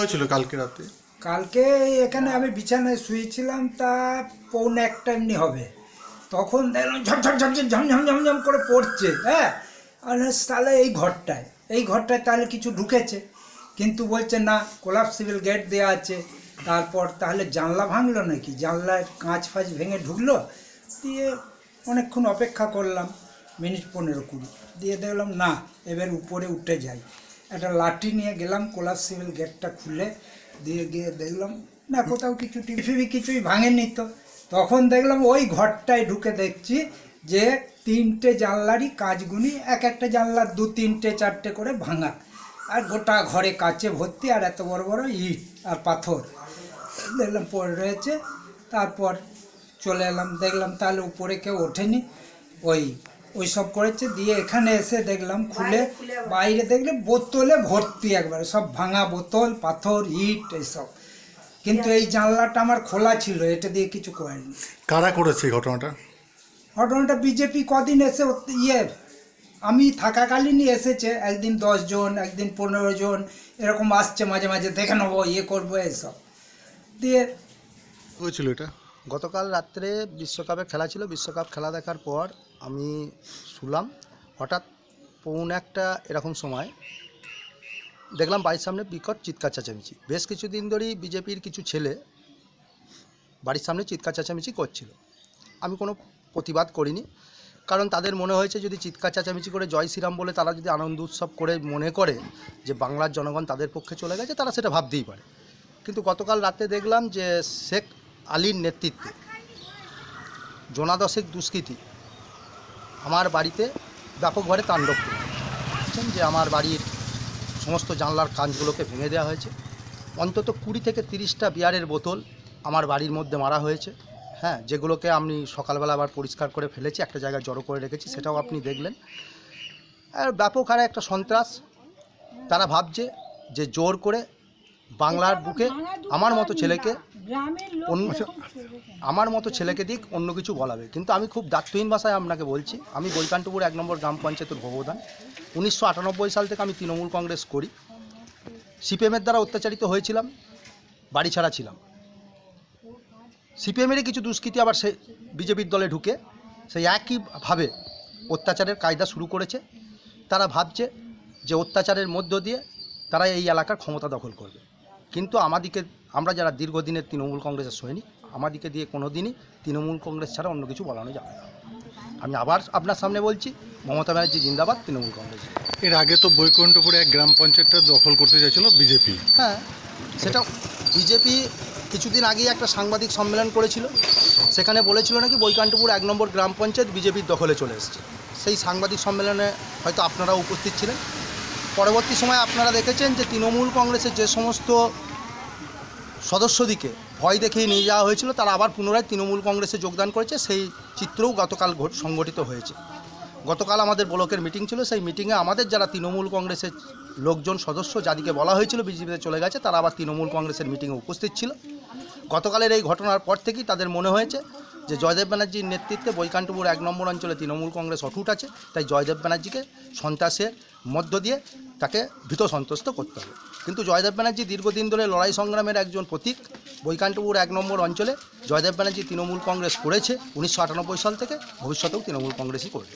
হয়েছিল কালকে রাতে কালকে এখানে আমি বিছানায় শুয়েছিলাম তা পৌনে একটা এমনি হবে তখন দেখলাম ঝমঝম ঝমঝম ঝমঝম ঝমঝম করে পড়ছে হ্যাঁ তাহলে এই ঘরটায় এই ঘরটায় তাহলে কিছু ঢুকেছে কিন্তু বলছে না কোলাপসিবল গেট দেওয়া আছে তারপর তাহলে জানলা ভাঙলো নাকি জানলার কাঁচ ফাঁচ ভেঙে ঢুকলো দিয়ে অনেকক্ষণ অপেক্ষা করলাম মিনিট পনেরো কুড়ি দিয়ে দেখলাম না এবার উপরে উঠে যাই একটা লাঠি নিয়ে গেলাম কোলাসিবিল গেটটা খুলে দিয়ে গিয়ে দেখলাম না কোথাও কিছু টিভি কিছুই ভাঙেনি তো তখন দেখলাম ওই ঘরটায় ঢুকে দেখছি যে তিনটে জানলারই কাজগুনি এক একটা জানলার দু তিনটে চারটে করে ভাঙা আর গোটা ঘরে কাচে ভর্তি আর এত বড় বড় ইট আর পাথর দেখলাম পড়ে রয়েছে তারপর চলে এলাম দেখলাম তাহলে উপরে কেউ ওঠেনি ওই ওই সব করেছে দিয়ে এখানে এসে দেখলাম খুলে বাইরে দেখলে বোতলে ভর্তি একবারে সব ভাঙা বোতল পাথর ইট এইসব কিন্তু এই জানলাটা আমার খোলা ছিল এটা দিয়ে কিছু করেনি কারা করেছে ঘটনাটা ঘটনাটা বিজেপি কদিন এসে ইয়ে আমি থাকাকালীনই এসেছে একদিন জন একদিন পনেরো জন এরকম আসছে মাঝে মাঝে দেখে নেবো ইয়ে করবো এসব দিয়ে হয়েছিল এটা গতকাল রাত্রে বিশ্বকাপে খেলা ছিল বিশ্বকাপ খেলা দেখার পর আমি শুলাম হঠাৎ পৌন একটা এরকম সময় দেখলাম বাড়ির সামনে বিকট চিৎকার চেঁচামেচি বেশ কিছুদিন ধরেই বিজেপির কিছু ছেলে বাড়ির সামনে চিৎকার চেঁচামেচি করছিল আমি কোনো প্রতিবাদ করিনি কারণ তাদের মনে হয়েছে যদি চিৎকার চেঁচামেচি করে জয় শ্রীরাম বলে তারা যদি আনন্দ উৎসব করে মনে করে যে বাংলার জনগণ তাদের পক্ষে চলে গেছে তারা সেটা ভাবতেই পারে কিন্তু গতকাল রাতে দেখলাম যে শেখ আলীর নেতৃত্বে জোনাদশেক দুষ্কৃতি আমার বাড়িতে ব্যাপকভাবে তাণ্ডব করেছেন যে আমার বাড়ির সমস্ত জানলার কাঁচগুলোকে ভেঙে দেওয়া হয়েছে অন্তত কুড়ি থেকে তিরিশটা বিয়ারের বোতল আমার বাড়ির মধ্যে মারা হয়েছে হ্যাঁ যেগুলোকে আমি সকালবেলা আবার পরিষ্কার করে ফেলেছি একটা জায়গায় জড়ো করে রেখেছি সেটাও আপনি দেখলেন আর ব্যাপক হারে একটা সন্ত্রাস তারা ভাবছে যে জোর করে বাংলার বুকে আমার মতো ছেলেকে অন্য আমার মতো ছেলেকে দিক অন্য কিছু বলাবে কিন্তু আমি খুব দায়িত্বহীন ভাষায় আপনাকে বলছি আমি বৈকান্তপুর এক নম্বর গ্রাম পঞ্চায়েতের ভবদান উনিশশো সাল থেকে আমি তৃণমূল কংগ্রেস করি সিপিএমের দ্বারা অত্যাচারিত হয়েছিলাম বাড়ি ছাড়া ছিলাম সিপিএমেরই কিছু দুষ্কৃতি আবার সে বিজেপির দলে ঢুকে সেই একইভাবে অত্যাচারের কায়দা শুরু করেছে তারা ভাবছে যে অত্যাচারের মধ্য দিয়ে তারা এই এলাকার ক্ষমতা দখল করবে কিন্তু আমাদিকে আমরা যারা দীর্ঘদিনের তৃণমূল কংগ্রেসের সৈনিক আমাদিকে দিয়ে কোনো দিনই তৃণমূল কংগ্রেস ছাড়া অন্য কিছু বলানো যাবে না আমি আবার আপনার সামনে বলছি মমতা ব্যানার্জি জিন্দাবাদ তৃণমূল কংগ্রেস এর আগে তো বৈকুণ্ঠপুরে এক গ্রাম পঞ্চায়েতটা দখল করতে চাইছিল বিজেপি হ্যাঁ সেটা বিজেপি কিছুদিন আগেই একটা সাংবাদিক সম্মেলন করেছিল সেখানে বলেছিল নাকি বৈকান্তপুর এক নম্বর গ্রাম পঞ্চায়েত বিজেপির দখলে চলে এসেছে সেই সাংবাদিক সম্মেলনে হয়তো আপনারা উপস্থিত ছিলেন পরবর্তী সময়ে আপনারা দেখেছেন যে তৃণমূল কংগ্রেসের যে সমস্ত সদস্যদিকে ভয় দেখেই নিয়ে যাওয়া হয়েছিল তারা আবার পুনরায় তৃণমূল কংগ্রেসে যোগদান করেছে সেই চিত্রও গতকাল সংগঠিত হয়েছে গতকাল আমাদের ব্লকের মিটিং ছিল সেই মিটিংয়ে আমাদের যারা তৃণমূল কংগ্রেসের লোকজন সদস্য যাদিকে বলা হয়েছিল বিজেপিতে চলে গেছে তারা আবার তৃণমূল কংগ্রেসের মিটিংয়ে উপস্থিত ছিল গতকালের এই ঘটনার পর থেকেই তাদের মনে হয়েছে যে জয়দেব ব্যানার্জির নেতৃত্বে বৈকান্তপুর এক নম্বর অঞ্চলে তৃণমূল কংগ্রেস অটুট আছে তাই জয়দেব ব্যানার্জিকে সন্ত্রাসের মধ্য দিয়ে তাকে ভীত সন্তুষ্ট করতে হবে কিন্তু জয়দেব ব্যানার্জি দীর্ঘদিন ধরে লড়াই সংগ্রামের একজন প্রতীক বৈকান্তপুর এক নম্বর অঞ্চলে জয়দেব ব্যানার্জি তৃণমূল কংগ্রেস করেছে উনিশশো সাল থেকে ভবিষ্যতেও তৃণমূল কংগ্রেসই করবে